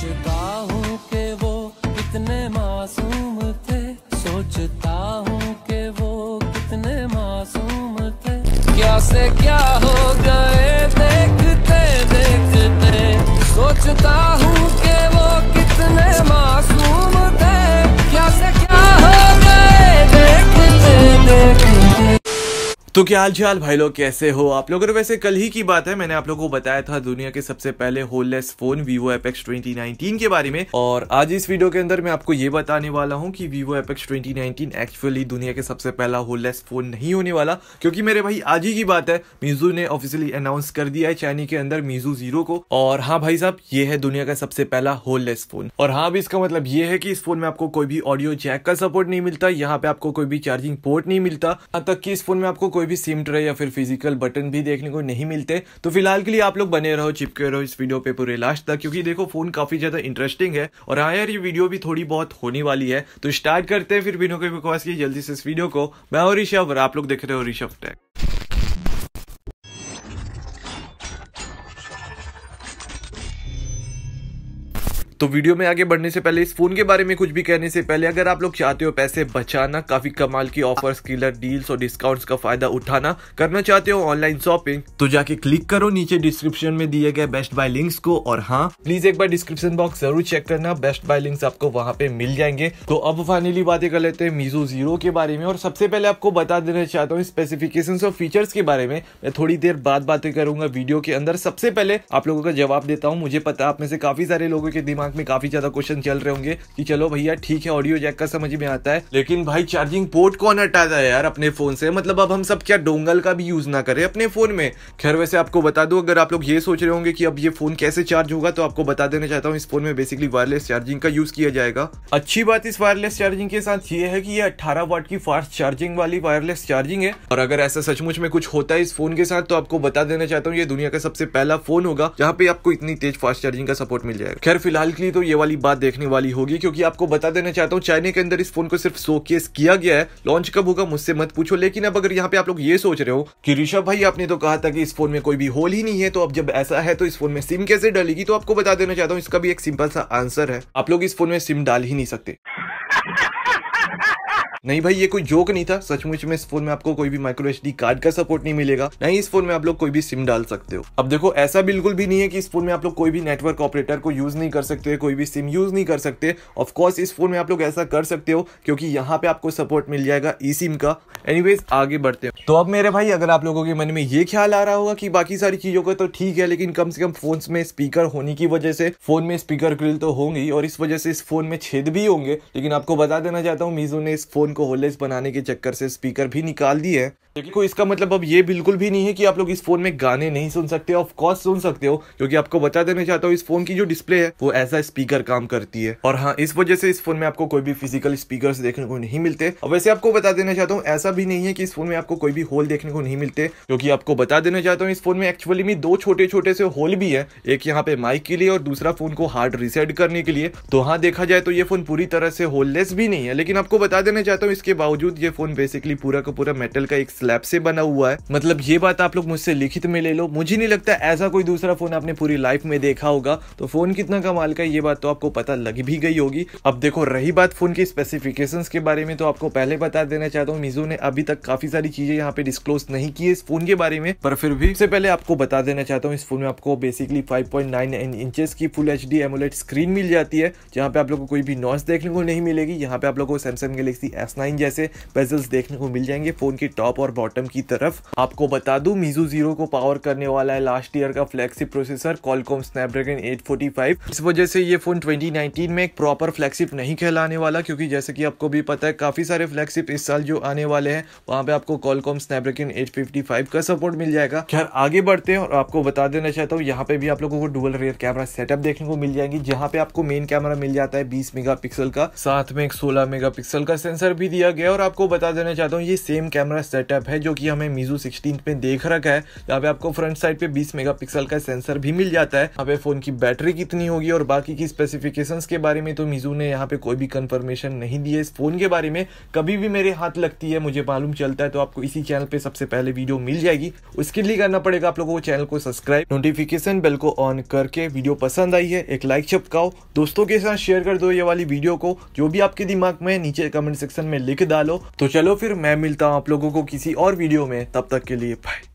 सोचता हूँ के वो कितने मासूम थे सोचता हूँ के वो कितने मासूम थे क्या से क्या हो गए देखते देखते सोचता हूँ के वो कितने तो क्या हाल चाल भाई लोग कैसे हो आप लोगों ने वैसे कल ही की बात है मैंने आप लोगों को बताया था दुनिया के सबसे पहले होललेस फोन वीवो एपेक्स 2019 के बारे में और आज इस वीडियो के अंदर मैं आपको ये बताने वाला हूँ कि वीवो एपेक्स 2019 एक्चुअली दुनिया के सबसे पहला होललेस फोन नहीं होने वाला क्योंकि मेरे भाई आज ही की बात है मीजू ने ऑफिशियली अनाउंस कर दिया है चाइनी के अंदर मीजू जीरो को और हाँ भाई साहब ये है दुनिया का सबसे पहला होललेस फोन और हाँ भी इसका मतलब ये है कि इस फोन में आपको कोई भी ऑडियो जैक का सपोर्ट नहीं मिलता यहाँ पे आपको कोई भी चार्जिंग पोर्ट नहीं मिलता तक कि इस फोन में आपको कोई कोई भी सिम ट्रे या फिर फिजिकल बटन भी देखने को नहीं मिलते तो फिलहाल के लिए आप लोग बने रहो चिपके रहो इस वीडियो पे पूरे लास्ट तक क्योंकि देखो फोन काफी ज्यादा इंटरेस्टिंग है और हाँ यार ये वीडियो भी थोड़ी बहुत होने वाली है तो स्टार्ट करते हैं फिर बिनो के बकवास की जल्दी से इस वीडियो को मैं और ऋषभ और आप लोग देख रहे हो ऋषभ टेक तो वीडियो में आगे बढ़ने से पहले इस फोन के बारे में कुछ भी कहने से पहले अगर आप लोग चाहते हो पैसे बचाना काफी कमाल की ऑफर्स किलर डील्स और डिस्काउंट्स का फायदा उठाना करना चाहते हो ऑनलाइन शॉपिंग तो जाके क्लिक करो नीचे डिस्क्रिप्शन में दिए गए बेस्ट बाय लिंक्स को और हाँ प्लीज एक बार डिस्क्रिप्शन बॉक्स जरूर चेक करना बेस्ट बाय लिंक्स आपको वहां पे मिल जाएंगे तो अब फाइनली बातें कर लेते हैं मीजो जीरो के बारे में और सबसे पहले आपको बता देना चाहता हूँ स्पेसिफिकेशन और फीचर्स के बारे में मैं थोड़ी देर बाद बातें करूंगा वीडियो के अंदर सबसे पहले आप लोगों का जवाब देता हूँ मुझे पता आप में से काफी सारे लोगों के दिमाग में काफी ज्यादा क्वेश्चन चल रहे होंगे कि चलो भैया ठीक है ऑडियो जैक का समझ में आता है लेकिन भाई चार्जिंग पोर्ट कौन हटाता है यार अपने फोन से मतलब अब हम सब क्या डोंगल का भी यूज ना करें अपने फोन में खैर वैसे आपको बता दो अगर आप लोग ये सोच रहे होंगे कि अब ये फोन कैसे चार्ज होगा तो आपको बता देना चाहता हूँ इस फोन में बेसिकली वायरलेस चार्जिंग का यूज किया जाएगा अच्छी बात इस वायरलेस चार्जिंग के साथ ये है कि ये 18 वाट की फास्ट चार्जिंग वाली वायरलेस चार्जिंग है और अगर ऐसा सचमुच में कुछ होता है इस फोन के साथ तो आपको बता देना चाहता हूँ ये दुनिया का सबसे पहला फोन होगा जहाँ पे आपको इतनी तेज फास्ट चार्जिंग का सपोर्ट मिल जाएगा खैर फिलहाल के लिए तो ये वाली बात देखने वाली होगी क्योंकि आपको बता देना चाहता हूँ चाइना के अंदर इस फोन को सिर्फ सो केस किया गया है लॉन्च कब होगा मुझसे मत पूछो लेकिन अब अगर यहाँ पे आप लोग ये सोच रहे हो कि ऋषभ भाई आपने तो कहा था कि इस फोन में कोई भी होल ही नहीं है तो अब जब ऐसा है तो इस फोन में सिम कैसे डालेगी तो आपको बता देना चाहता हूँ इसका भी एक सिंपल सा आंसर है आप लोग इस फोन में सिम डाल ही नहीं सकते नहीं भाई ये कोई जोक नहीं था सचमुच में इस फोन में आपको कोई भी माइक्रो एच कार्ड का सपोर्ट नहीं मिलेगा नहीं इस फोन में आप लोग कोई भी सिम डाल सकते हो अब देखो ऐसा बिल्कुल भी नहीं है कि इस फोन में आप लोग कोई भी नेटवर्क ऑपरेटर को यूज नहीं कर सकते कोई भी सिम यूज नहीं कर सकते ऑफकोर्स इस फोन में आप लोग ऐसा कर सकते हो क्योंकि यहाँ पे आपको सपोर्ट मिल जाएगा ई सिम का एनी आगे बढ़ते हो तो अब मेरे भाई अगर आप लोगों के मन में ये ख्याल आ रहा होगा कि बाकी सारी चीजों का तो ठीक है लेकिन कम से कम फोन में स्पीकर होने की वजह से फोन में स्पीकर ग्रिल तो होंगी और इस वजह से इस फोन में छेद भी होंगे लेकिन आपको बता देना चाहता हूँ मीजो ने इस फोन को होलेस बनाने के चक्कर से स्पीकर भी निकाल दिए हैं क्योंकि कोई इसका मतलब अब ये बिल्कुल भी नहीं है कि आप लोग इस फोन में गाने नहीं सुन सकते ऑफ कोर्स सुन सकते हो क्योंकि आपको बता देना चाहता हूँ इस फोन की जो डिस्प्ले है वो एज स्पीकर काम करती है और हाँ इस वजह से इस फोन में आपको कोई भी फिजिकल स्पीकर देखने को नहीं मिलते और वैसे आपको बता देना चाहता हूँ ऐसा भी नहीं है कि इस फोन में आपको कोई भी होल देखने को नहीं मिलते क्योंकि आपको बता देना चाहता हूँ इस फोन में एक्चुअली में दो छोटे छोटे से होल भी है एक यहाँ पे माइक के लिए और दूसरा फोन को हार्ड रिसेट करने के लिए तो हाँ देखा जाए तो ये फोन पूरी तरह से होललेस भी नहीं है लेकिन आपको बता देना चाहता हूँ हूँ तो इसके बावजूद ये फोन बेसिकली पूरा का पूरा मेटल का एक स्लैब से बना हुआ है मतलब ये बात आप लोग मुझसे लिखित में ले लो मुझे नहीं लगता ऐसा कोई दूसरा फोन आपने पूरी लाइफ में देखा होगा तो फोन कितना कमाल का ये बात तो आपको पता लग भी गई होगी अब देखो रही बात फोन की स्पेसिफिकेशन के बारे में तो आपको पहले बता देना चाहता हूँ मीजो ने अभी तक काफी सारी चीजें यहाँ पे डिस्क्लोज नहीं की है इस फोन के बारे में पर फिर भी सबसे पहले आपको बता देना चाहता हूँ इस फोन में आपको बेसिकली 5.9 इंचेस की full H D AMOLED screen मिल जाती है जहाँ पे आप लोग को कोई भी नॉइस देखने को नहीं मिलेगी यहाँ पे आप लोग को Samsung Galaxy S X nine जैसे बेजल्स देखने को मिल जाएंगे फ़ोन की टॉप और बॉटम की तरफ आपको बता दू मीजो जीरो को पावर करने वाला है लास्ट ईयर का फ्लेक्सी प्रोसेसर कॉलकॉम स्नैपड्रैगन 845 इस वजह से ये फ़ोन ट्वेंटी में एक प्रॉपर फ्लैगशिप नहीं कहलाने वाला क्योंकि जैसे कि आपको भी पता है काफ़ी सारे फ्लैगशिप इस साल जो आने वाले हैं वहाँ पे आपको कॉलकॉम स्नैपड्रैगन 855 का सपोर्ट मिल जाएगा खैर आगे बढ़ते हैं और आपको बता देना चाहता हूँ यहाँ पे भी आप लोगों को डुअल रेयर कैमरा सेटअप देखने को मिल जाएगी जहाँ पे आपको मेन कैमरा मिल जाता है बीस मेगा का साथ में एक सोलह मेगा का सेंसर सेटअप भी दिया गया और आपको बता देना चाहता हूँ ये सेम कैमरा सेटअप है जो कि हमें मीजू सिक्सटीन पे देख रखा है यहाँ पे आपको फ्रंट साइड पे 20 मेगापिक्सल का सेंसर भी मिल जाता है यहाँ पे फोन की बैटरी कितनी होगी और बाकी की स्पेसिफिकेशन के बारे में तो मीजू ने यहाँ पे कोई भी कन्फर्मेशन नहीं दी है इस फोन के बारे में कभी भी मेरे हाथ लगती है मुझे मालूम चलता है तो आपको इसी चैनल पे सबसे पहले वीडियो मिल जाएगी उसके लिए करना पड़ेगा आप लोगों को चैनल को सब्सक्राइब नोटिफिकेशन बेल को ऑन करके वीडियो पसंद आई है एक लाइक छपकाओ दोस्तों के साथ शेयर कर दो ये वाली वीडियो को जो भी आपके दिमाग में नीचे कमेंट सेक्शन सेक्शन में लिख डालो तो चलो फिर मैं मिलता हूँ आप लोगों को किसी और वीडियो में तब तक के लिए बाय